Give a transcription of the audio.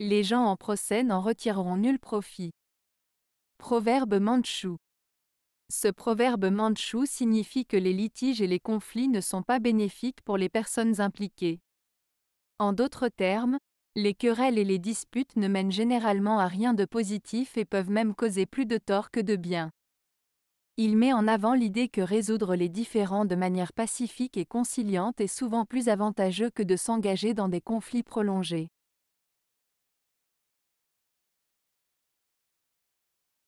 Les gens en procès n'en retireront nul profit. Proverbe mandchou. Ce proverbe mandchou signifie que les litiges et les conflits ne sont pas bénéfiques pour les personnes impliquées. En d'autres termes, les querelles et les disputes ne mènent généralement à rien de positif et peuvent même causer plus de tort que de bien. Il met en avant l'idée que résoudre les différends de manière pacifique et conciliante est souvent plus avantageux que de s'engager dans des conflits prolongés.